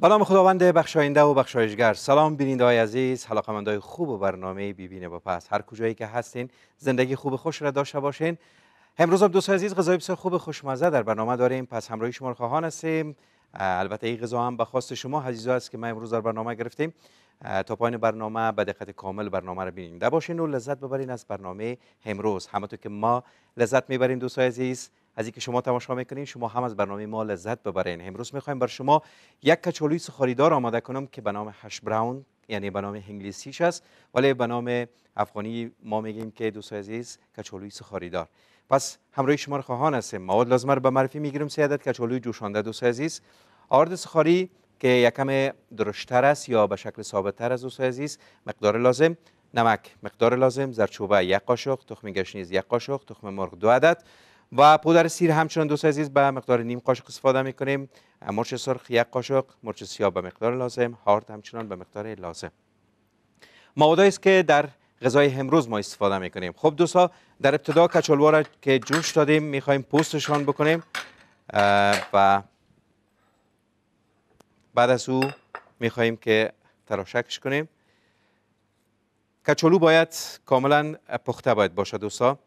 بنام خداوند بخشاینده و بخشایشگر سلام بیننده های عزیز حلقمندای خوب و برنامه بیبینه با پس هر کجایی که هستین زندگی خوب خوش را داشته باشین امروز هم های عزیز غذای بسیار خوب خوشمزه در برنامه داریم پس همراهی شما خواهان هستیم البته این غذا هم به خواست شما عزیزا است که ما امروز در برنامه گرفتیم تا پایین برنامه به دقت کامل برنامه رو ببینیم باشین و لذت ببرین از برنامه امروز همونطور که ما لذت میبریم دوستان عزیز از اینکه شما تماشا میکنین شما هم از برنامه ما لذت ببرین امروز میخوایم بر شما یک کچالوی سخاریدار آماده کنم که به نام هش براون یعنی به نام انگلیسیش است ولی به نام افغانی ما میگیم که دوستای عزیز کچالوی سخاریدار پس همراه شما رو خواهان هستیم مواد لازمه رو به معرفی میگیریم سیادت عدد کچالوی جوشانده دوستای عزیز آرد سخاری که یکم درشتر است یا به شکل ثابتتر از دوست عزیز مقدار لازم نمک مقدار لازم زرچوبه یک قاشق تخم گشنیز یک قاشق تخم مرغ دو عدد و پودر سیر همچنان دوست عزیز به مقدار نیم قاشق استفاده می کنیم مرچ سرخ یک قاشق مرچ سیاه به مقدار لازم هارد همچنان به مقدار لازم موادی است که در غذای امروز ما استفاده می کنیم خب دوستا در ابتدا کچالوها را که جوش دادیم می خواهیم پوستشان بکنیم و بعد از او می خواهیم که تراشکش کنیم کچالو باید کاملا پخته باید باشه دوستا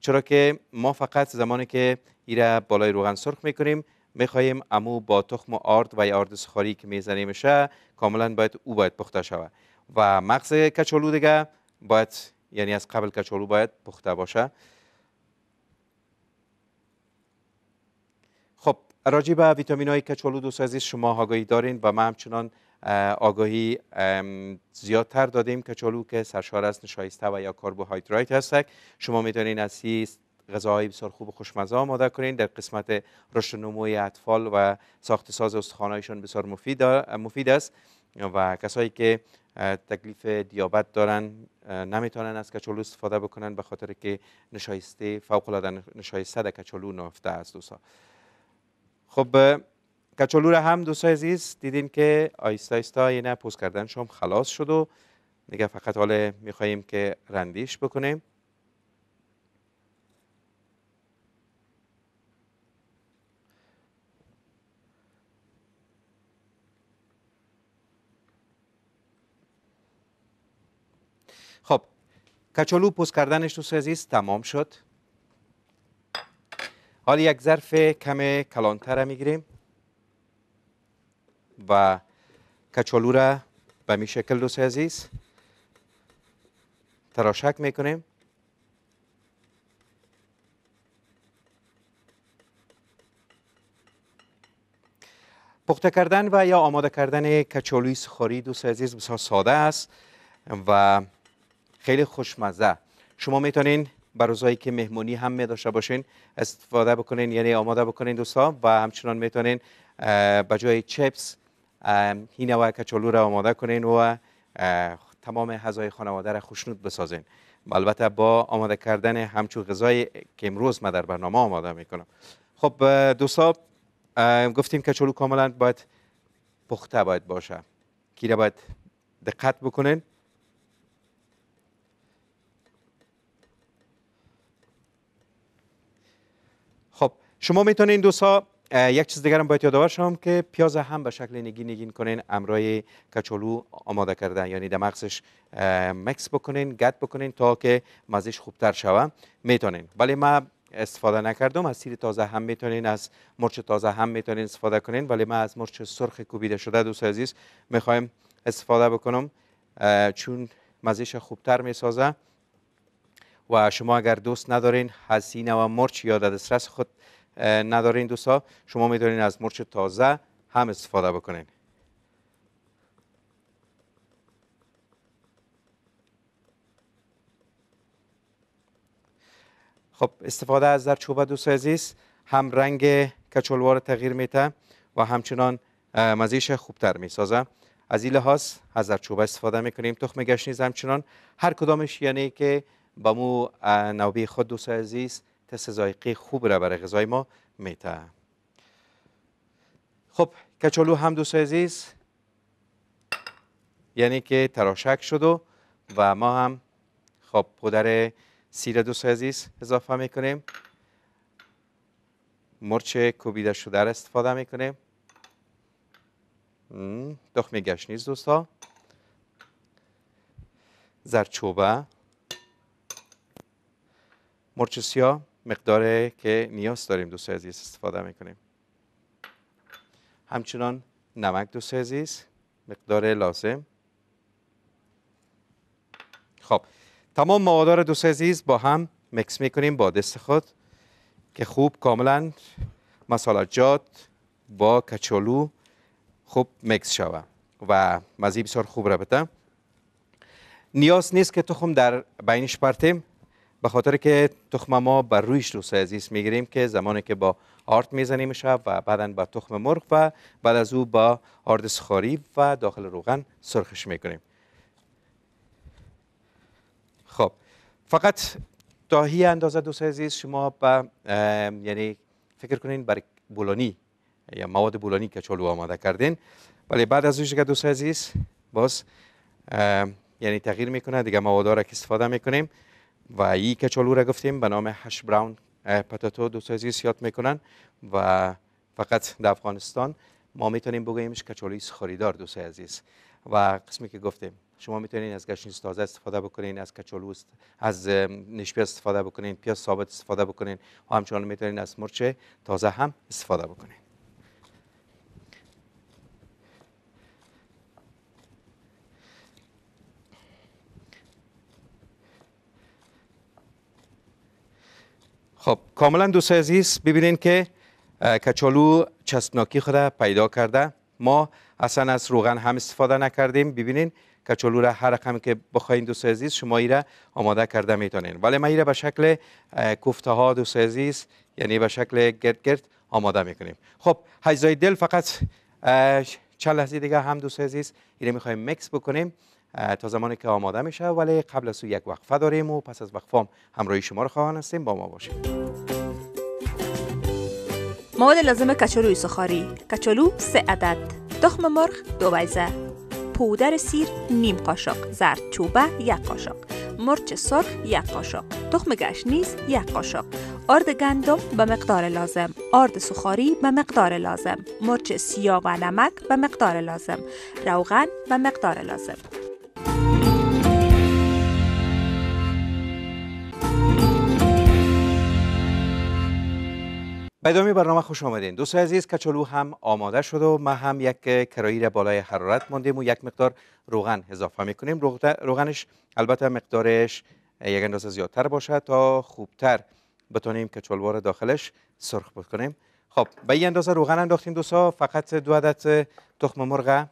چرا که ما فقط زمانی که ایره بالای روغن سرخ میکنیم میخواهیم امو با تخم و آرد و آرد سخاری که میزنیمشه کاملا باید او باید پخته شوه و مغز کچالو دیگه باید یعنی از قبل کچالو باید پخته باشه خب راجی به ویتامین های کچالو دوست عزیز شما آگاهی دارین و من همچنان آگاهی زیادتر دادیم کچالو که سرشار از نشایسته و یا کربوهیدرات هستک شما میتونید از این غذاهای بسیار خوب و خوشمزه آماده کنین در قسمت رشد نموی اطفال و ساخت ساز استخوانایشان بسیار مفید مفید است و کسایی که تکلیف دیابت دارن نمیتونن از کچالو استفاده بکنن به خاطر که نشایسته فوق العاده نشایسته در کچالو نافته از دوستا خب کچالو هم دوستای عزیز دیدین که آیستا آیستا یه پوست کردن شام خلاص شد و دیگه فقط حالا میخواییم که رندیش بکنیم خب کچالو پوست کردنش دوست عزیز تمام شد حالا یک ظرف کم کلانتر میگیریم و کچالو را به می شکل دوست عزیز تراشک میکنیم پخته کردن و یا آماده کردن کچالوی سخاری دوست عزیز بسیار ساده است و خیلی خوشمزه شما میتونین بر روزایی که مهمونی هم می داشته باشین استفاده بکنین یعنی آماده بکنین دوستا و همچنان میتونین به جای چپس این و کچالو را آماده کنین و تمام غذای خانواده را خوشنود بسازین البته با آماده کردن همچون غذای که امروز ما در برنامه آماده میکنم خب دوستا گفتیم کچالو کاملا باید پخته باید باشه کیره باید دقت بکنین خب شما میتونین دوستا یک چیز دیگرم باید یادآور شوم که پیاز هم به شکل نگین نگین کنین امرای کچالو آماده کردن یعنی مغزش مکس بکنین گت بکنین تا که مزش خوبتر شوه میتونین ولی ما استفاده نکردم از سیر تازه هم میتونین از مرچ تازه هم میتونین استفاده کنین ولی ما از مرچ سرخ کوبیده شده دوست عزیز میخوایم استفاده بکنم چون مزش خوبتر میسازه و شما اگر دوست ندارین حسینه و مرچ یا دسترس خود نداره این دوستا شما میتونین از مرچ تازه هم استفاده بکنین خب استفاده از در چوبه دوست عزیز هم رنگ کچولوار تغییر میته و همچنان مزیش خوبتر میسازه از این لحاظ از در چوبه استفاده میکنیم تخم گشنیز همچنان هر کدامش یعنی که با مو نوبه خود دوست عزیز تست زایقی خوب را برای غذای ما میته خب کچالو هم دوست عزیز یعنی که تراشک شد و ما هم خب پودر سیر دوست عزیز اضافه میکنیم مرچ کوبیده شده را استفاده میکنیم دخمه گشنیز دوستا زرچوبه مرچ سیاه مقدار که نیاز داریم دو عزیز استفاده میکنیم همچنان نمک دو عزیز مقدار لازم خب تمام مواد رو دو عزیز با هم مکس میکنیم با دست خود که خوب کاملا مسالجات با کچالو خوب مکس شوه و مزی بسیار خوب رو نیاز نیست که تخم در بینش پرتیم به خاطر که تخم ما بر رویش دوست عزیز میگیریم که زمانی که با آرد میزنیم شب و بعدا با تخم مرغ و بعد از او با آرد سخاری و داخل روغن سرخش میکنیم خب فقط تا هی اندازه دوست عزیز شما به یعنی فکر کنین بر بولانی یا مواد بولانی که چلو آماده کردین ولی بعد از اوش دوست عزیز باز یعنی تغییر میکنه دیگه مواد را که استفاده میکنیم و ای کچالو را گفتیم به نام هش براون پتاتو دو سایزی سیاد میکنن و فقط در افغانستان ما میتونیم بگوییمش کچالوی خریدار دو عزیز و قسمی که گفتیم شما میتونید از گشنیز تازه استفاده بکنین از کچالو از نشپی استفاده بکنین پیاز ثابت استفاده بکنین و همچنان میتونین از مرچ تازه هم استفاده بکنین خب کاملا دو عزیز ببینین که کچالو چسبناکی خود پیدا کرده ما اصلا از روغن هم استفاده نکردیم ببینین کچالو را هر رقم که بخواین دو عزیز شما را آماده کرده میتونین ولی ما را به شکل کوفته ها دوست عزیز یعنی به شکل گرد گرد آماده میکنیم خب هجزای دل فقط چند لحظه دیگه هم دوست عزیز این میخوایم مکس بکنیم تا زمانی که آماده میشه ولی قبل از یک وقفه داریم و پس از وقفه همراهی شما رو خواهان هستیم با ما باشید مواد لازم کچلوی سخاری کچلو سه عدد تخم مرغ دو بیزه پودر سیر نیم قاشق زرد چوبه یک قاشق مرچ سرخ یک قاشق تخم گشنیز یک قاشق آرد گندم به مقدار لازم آرد سخاری به مقدار لازم مرچ سیاه و نمک به مقدار لازم روغن به مقدار لازم به ادامه برنامه خوش آمدین دوستای عزیز کچالو هم آماده شد و ما هم یک کرایی را بالای حرارت ماندیم و یک مقدار روغن اضافه میکنیم روغنش البته مقدارش یک اندازه زیادتر باشد تا خوبتر بتونیم کچالو را داخلش سرخ بکنیم خب به این اندازه روغن انداختیم دوستا فقط دو عدد تخم مرغ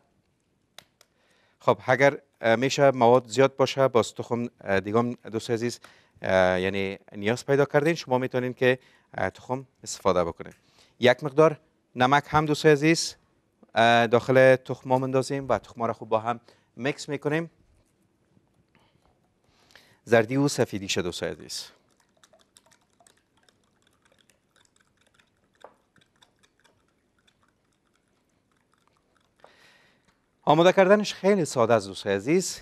خب اگر میشه مواد زیاد باشه باز تخم دیگه دوست عزیز یعنی نیاز پیدا کردین شما میتونین که تخم استفاده بکنین یک مقدار نمک هم دوست عزیز داخل ما مندازیم و تخم را خوب با هم میکس میکنیم زردی و سفیدی شد دوست عزیز آماده کردنش خیلی ساده است دوست عزیز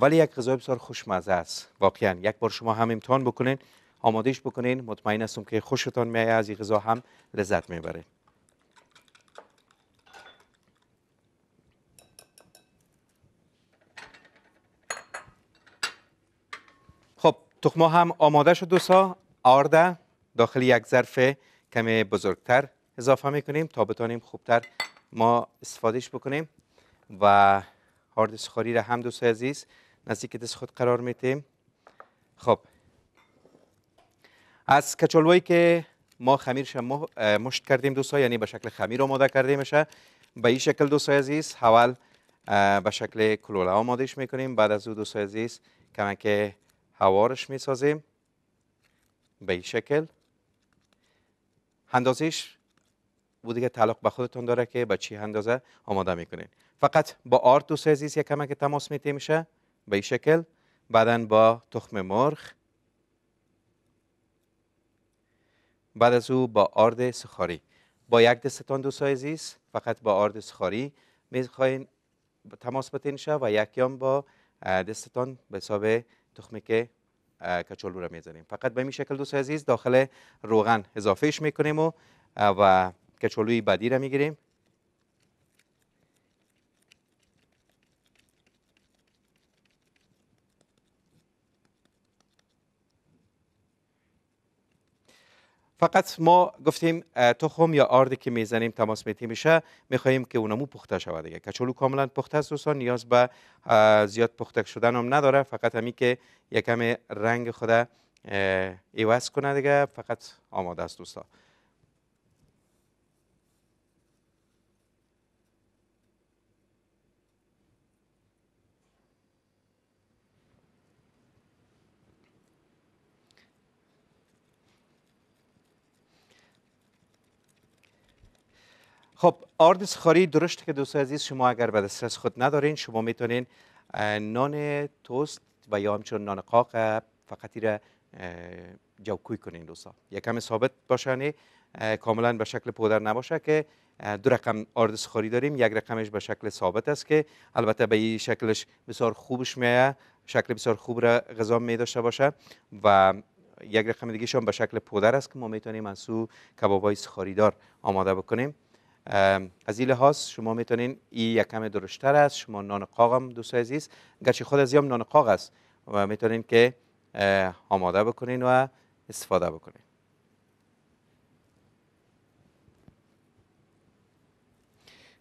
ولی یک غذای بسیار خوشمزه است واقعا یک بار شما هم امتحان بکنین آمادهش بکنین مطمئن هستم که خوشتان میایه از این غذا هم لذت میبرین خب تخما هم آماده شد دوستا آرده داخل یک ظرف کمی بزرگتر اضافه میکنیم تا بتانیم خوبتر ما استفادهش بکنیم و هارد سخاری را هم دوست عزیز نزدیک دست خود قرار میتیم خب از کچالوهایی که ما خمیرش مشت کردیم دوستا یعنی به شکل خمیر آماده کردیمش به این شکل دوستای عزیز حوال به شکل کلوله آمادهش میکنیم بعد از او دوستای عزیز که هوارش میسازیم به این شکل هندازیش او دیگه تعلق به خودتون داره که به چی اندازه آماده میکنین فقط با آرد دو سازیز یک کمک تماس میتیم میشه به این شکل بعدا با تخم مرغ بعد از او با آرد سخاری با یک دستتان دو سایزیس فقط با آرد سخاری میخواین تماس بتین شه و یکیان با دستتان به حساب تخمی که کچالو میزنیم فقط به این شکل دوست عزیز داخل روغن اضافهش میکنیم و و که چلوی بعدی را میگیریم فقط ما گفتیم تخم یا آردی که میزنیم تماس میتی میشه میخواهیم که اونمو پخته شود دیگه کچولو کاملا پخته است دوستان نیاز به زیاد پخته شدن هم نداره فقط همی که یکم رنگ خود عوض کنه دیگه فقط آماده است دوستان خب آردس خاری درشت که دوست عزیز شما اگر به دسترس خود ندارین شما میتونین نان توست و یا همچون نان قاق فقطی را جوکوی کنین دوستا یکم ثابت باشنه کاملا به شکل پودر نباشه که دو رقم آردس سخاری داریم یک رقمش به شکل ثابت است که البته به این شکلش بسیار خوبش میایه شکل بسیار خوب را غذا می داشته باشه و یک رقم دیگه هم به شکل پودر است که ما میتونیم از سو کبابای سخاری دار آماده بکنیم از این لحاظ شما میتونین این یکم درشتر است شما نان قاقم هم دوست عزیز گرچه خود از هم نان قاق است و میتونین که آماده بکنین و استفاده بکنین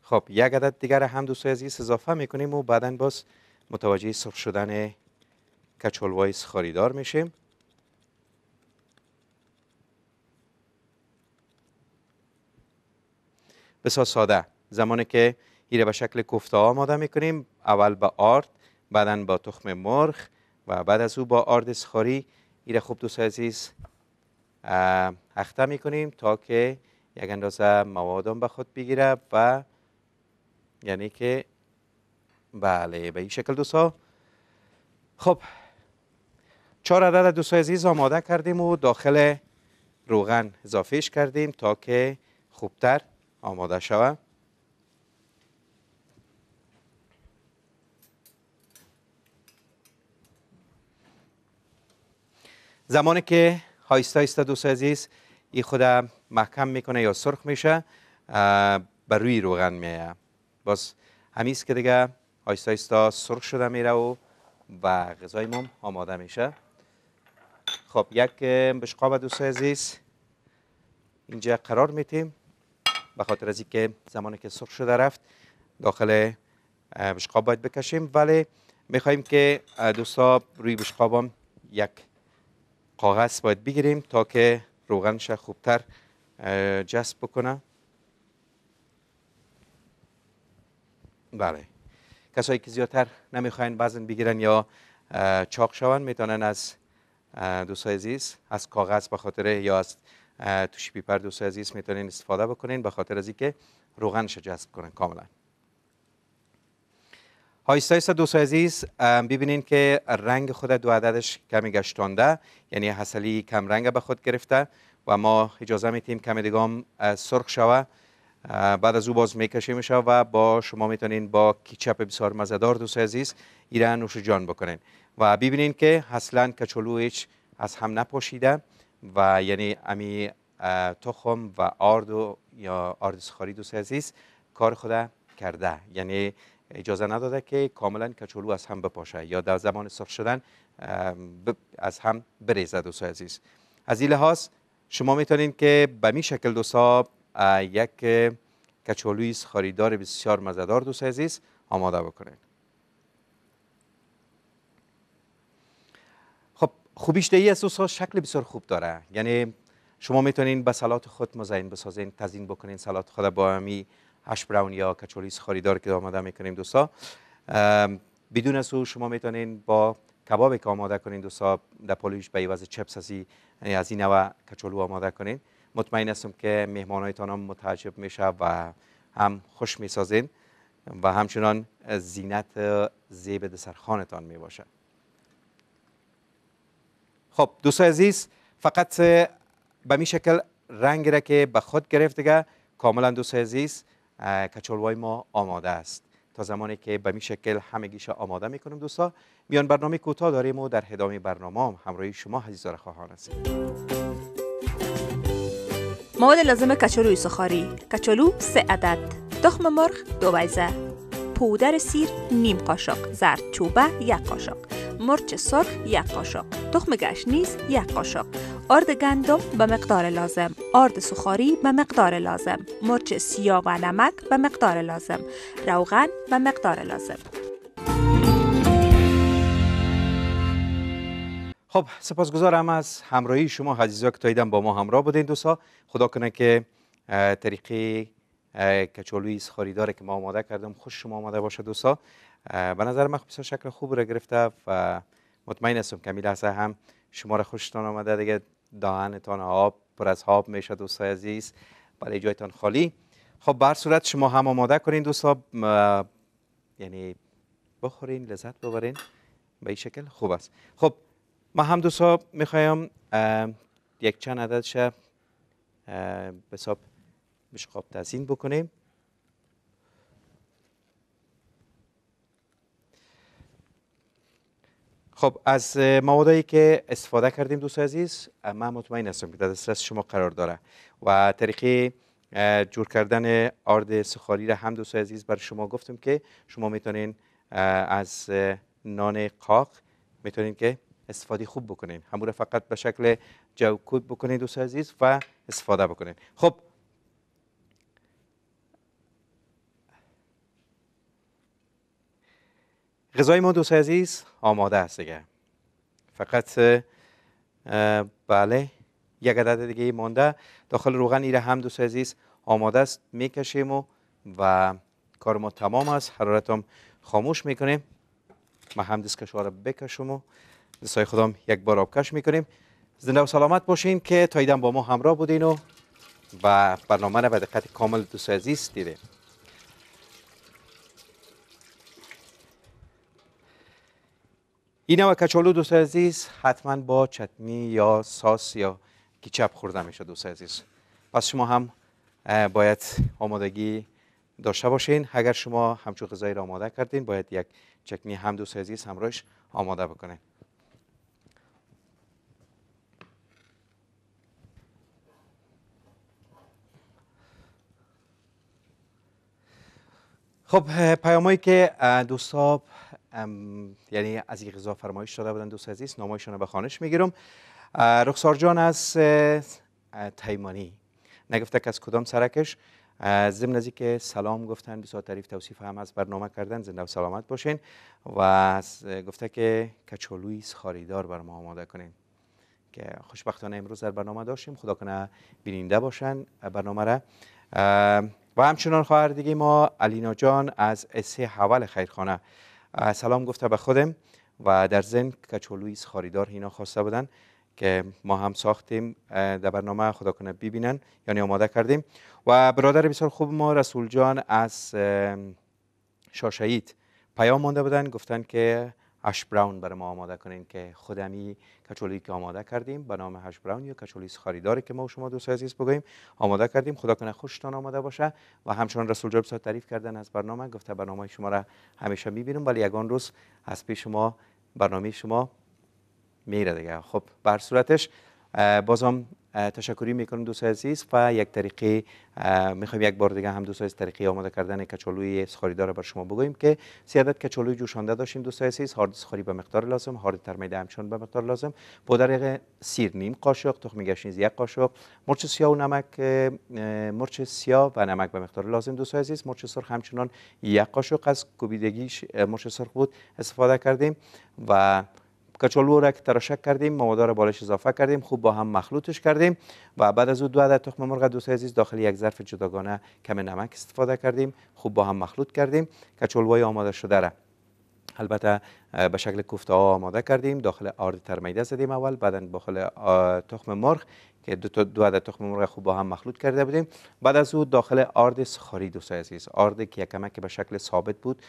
خب یک عدد دیگر هم دوست عزیز اضافه میکنیم و بعدا باز متوجه صرف شدن کچولوای سخاریدار میشیم بسیار ساده زمانی که ایره به شکل کوفته آماده میکنیم اول با آرد بعدا با تخم مرغ و بعد از او با آرد سخاری ایره خوب دوست عزیز اخته میکنیم تا که یک اندازه موادم به خود بگیره و یعنی که بله به این شکل دوستا خب چهار عدد دوستا عزیز آماده کردیم و داخل روغن اضافهش کردیم تا که خوبتر آماده شود زمانی که هایستا هایستا دوست عزیز ای خود محکم میکنه یا سرخ میشه بر روی روغن میه باز همیست که دیگه هایستا هایستا سرخ شده میره و و غذای ما آماده میشه خب یک بشقاب دوست عزیز اینجا قرار میتیم به خاطر از اینکه زمانی که سرخ شده رفت داخل بشقاب باید بکشیم ولی خواهیم که دوستا روی بشقاب یک کاغذ باید بگیریم تا که روغنش خوبتر جذب بکنه بله کسایی که زیادتر نمیخواین بزن بگیرن یا چاق شون میتونن از دوستای عزیز از کاغذ به خاطر یا از شیپی پیپر دوست عزیز میتونین استفاده بکنین به خاطر از اینکه روغنش جذب کنن کاملا هایست هایست دوست عزیز ببینین که رنگ خود دو عددش کمی گشتانده یعنی حسلی کم رنگ به خود گرفته و ما اجازه میتیم کمی دیگام سرخ شوه بعد از او باز میکشه میشه و با شما میتونین با کیچپ بسیار مزدار دوست عزیز ایران نوش جان بکنین و ببینین که اصلا کچولو هیچ از هم نپاشیده و یعنی امی تخم و آرد یا آرد سخاری دوست عزیز کار خود کرده یعنی اجازه نداده که کاملا کچولو از هم بپاشه یا در زمان سرخ شدن از هم بریزه دوست عزیز از این لحاظ شما میتونید که به می شکل دوستا یک کچولوی سخاریدار بسیار مزدار دوست عزیز آماده بکنید خوبیش دیگه از شکل بسیار خوب داره یعنی شما میتونین به سلات خود مزین بسازین تزین بکنین سلات خود با همی هش براون یا کچولی خریدار که آماده میکنیم دوستا بدون از او شما میتونین با کباب که آماده کنین دوستا در پولیش به عوض چپس از این کچولو آماده کنین مطمئن هستم که مهمانایتان هم متعجب میشه و هم خوش میسازین و همچنان زینت زیب دسرخانتان میباشد خب دوست عزیز فقط به می شکل رنگ را که به خود گرفت دیگه کاملا دوست عزیز کچلوای ما آماده است تا زمانی که به می شکل گیش آماده میکنیم دوستا میان برنامه کوتاه داریم و در هدامه برنامه هم همراهی شما را خواهان هستیم مواد لازم کچلوی سخاری کچلو سه عدد تخم مرغ دو پودر سیر نیم قاشق زرد چوبه یک قاشق مرچ سرخ یک قاشق تخم گشنیز یک قاشق آرد گندم به مقدار لازم آرد سخاری به مقدار لازم مرچ سیاه و نمک به مقدار لازم روغن به مقدار لازم خب سپاسگزارم از همراهی شما عزیزا که تایدم با ما همراه بودین دوستا خدا کنه که طریقی کچالوی سخاریداره که ما آماده کردم خوش شما آماده باشه دوستا به نظر من خب بسیار شکل خوب را گرفته و مطمئن هستم که لحظه هم شما را خوشتان آمده دیگه تان آب پر از آب میشه دوستای عزیز برای جایتان خالی خب بر صورت شما هم آماده کنین دوستا یعنی بخورین لذت ببرین به این شکل خوب است خب ما هم دوستا میخوایم یک چند عدد شب به حساب بشقاب تزین بکنیم خب از موادی که استفاده کردیم دوست عزیز من مطمئن هستم که در دسترس شما قرار داره و تاریخی جور کردن آرد سخاری را هم دوست عزیز برای شما گفتم که شما میتونین از نان قاق میتونین که استفاده خوب بکنین همون فقط به شکل جوکوب بکنین دوست عزیز و استفاده بکنین خب غذای ما دوست عزیز آماده است دیگه فقط بله یک عدد دیگه مانده داخل روغن ایره هم دوست عزیز آماده است میکشیم و و کار ما تمام است حرارت هم خاموش میکنیم ما هم دستکش را بکشم و دستای خودم یک بار آبکش میکنیم زنده و سلامت باشین که تا با ما همراه بودین و و برنامه را به دقت کامل دوست عزیز دیدیم این و کچالو دوست عزیز حتما با چتنی یا ساس یا کیچپ خورده میشه دوست عزیز پس شما هم باید آمادگی داشته باشین اگر شما همچون غذایی را آماده کردین باید یک چکنی هم دوست عزیز همراهش آماده بکنین خب پیامایی که دوستاب یعنی از یک غذا فرمایش شده بودن دوست عزیز نامایشان به خانش میگیرم رخسار جان از تایمانی نگفته که از کدام سرکش ضمن از که سلام گفتن بسیار تعریف توصیف هم از برنامه کردن زنده و سلامت باشین و گفته که کچالوی خاریدار بر ما آماده کنین که خوشبختانه امروز در برنامه داشتیم خدا کنه بیننده باشن برنامه را و همچنان خواهر دیگه ما علینا جان از اسه حول خیرخانه سلام گفته به خودم و در زن کچولوی خاریدار اینا خواسته بودن که ما هم ساختیم در برنامه خدا کنه ببینن یعنی آماده کردیم و برادر بسیار خوب ما رسول جان از شاشهید پیام مانده بودن گفتن که هش براون برای ما آماده کنین که خودمی کچولی که آماده کردیم به نام هش براون یا کچولی سخاریداری که ما و شما دوست عزیز بگوییم آماده کردیم خدا کنه خوشتان آماده باشه و همچنان رسول جاب صاحب تعریف کردن از برنامه گفته برنامه شما را همیشه میبینم ولی یگان روز از پیش شما برنامه شما میره دیگه خب بر صورتش بازم تشکری میکنم دوست عزیز و یک طریقی میخوایم یک بار دیگه هم دوست عزیز طریقی آماده کردن کچالوی سخاریدار را بر شما بگوییم که سیادت کچالوی جوشانده داشتیم دوست عزیز هارد سخاری به مقدار لازم هارد ترمیده همچنان به مقدار لازم پودر سیر نیم قاشق تخم گشنیز یک قاشق مرچ سیاه و نمک مرچ سیاه و نمک به مقدار لازم دوست عزیز مرچ سرخ همچنان یک قاشق از کوبیدگیش مرچ سرخ بود استفاده کردیم و کچالو را که تراشک کردیم مواد را بالش اضافه کردیم خوب با هم مخلوطش کردیم و بعد از او دو عدد تخم مرغ دوست عزیز داخل یک ظرف جداگانه کم نمک استفاده کردیم خوب با هم مخلوط کردیم کچالوهای آماده شده را البته به شکل کوفته ها آماده کردیم داخل آرد ترمیده زدیم اول بعدا داخل تخم مرغ که دو تا دو عدد تخم مرغ خوب با هم مخلوط کرده بودیم بعد از او داخل آرد سخاری دوستای عزیز آرد که یکم که به شکل ثابت بود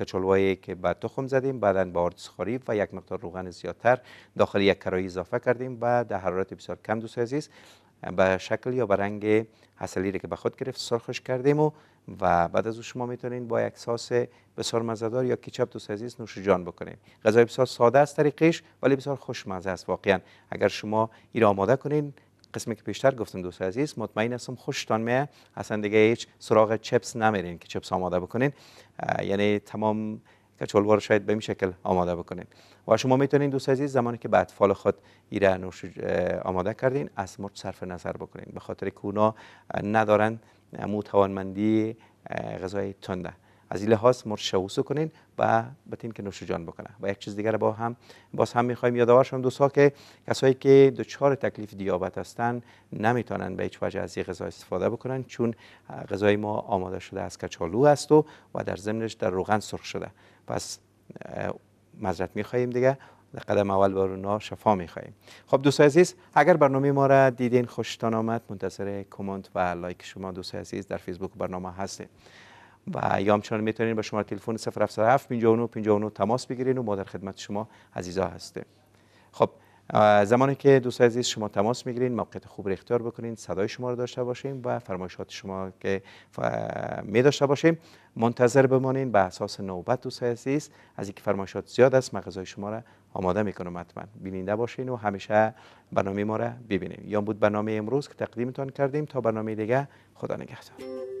کچلوایی که به تخم زدیم بعدا با آرد سخاری و یک مقدار روغن زیادتر داخل یک کرایی اضافه کردیم و در حرارت بسیار کم دوستای عزیز به شکل یا به رنگ اصلی که به خود گرفت سرخش کردیم و و بعد از او شما میتونین با یک ساس بسیار مزدار یا کیچپ دوست عزیز نوش جان بکنید غذای بسیار ساده است طریقش ولی بسیار خوشمزه است واقعا اگر شما این آماده کنین قسمی که پیشتر گفتم دوست عزیز مطمئن هستم خوشتان میه اصلا دیگه هیچ سراغ چپس نمیرین که چپس آماده بکنین یعنی تمام چلوار رو شاید به این شکل آماده بکنید و شما میتونید دوست عزیز زمانی که بعد فال خود نوش آماده کردین از مرد صرف نظر بکنید به خاطر که اونا ندارن مو غذای تنده از این لحاظ مرد شوسو کنین و بتین که نوش جان بکنه و یک چیز دیگر با هم باز هم میخوایم یادآور شوم دوستا که کسایی که دچار تکلیف دیابت هستن نمیتونن به هیچ وجه از این غذا استفاده بکنن چون غذای ما آماده شده از کچالو است و و در ضمنش در روغن سرخ شده پس مذرت میخواییم دیگه قدم اول بر اونا شفا میخواهیم خب دوستای عزیز اگر برنامه ما را دیدین خوشتان آمد منتظر کامنت و لایک شما دوستای عزیز در فیسبوک برنامه هستیم و یا همچنان میتونین با شما تلفن 077 59 59 تماس بگیرین و ما در خدمت شما عزیزا هستیم خب زمانی که دوست عزیز شما تماس میگیرین موقعیت خوب را اختیار بکنین صدای شما رو داشته باشیم و فرمایشات شما که می داشته باشیم منتظر بمانین به اساس نوبت دوست عزیز از اینکه فرمایشات زیاد است مغزای شما را آماده میکنم حتما بیننده باشین و همیشه برنامه ما را ببینیم یا بود برنامه امروز که تقدیمتان کردیم تا برنامه دیگه خدا نگهدار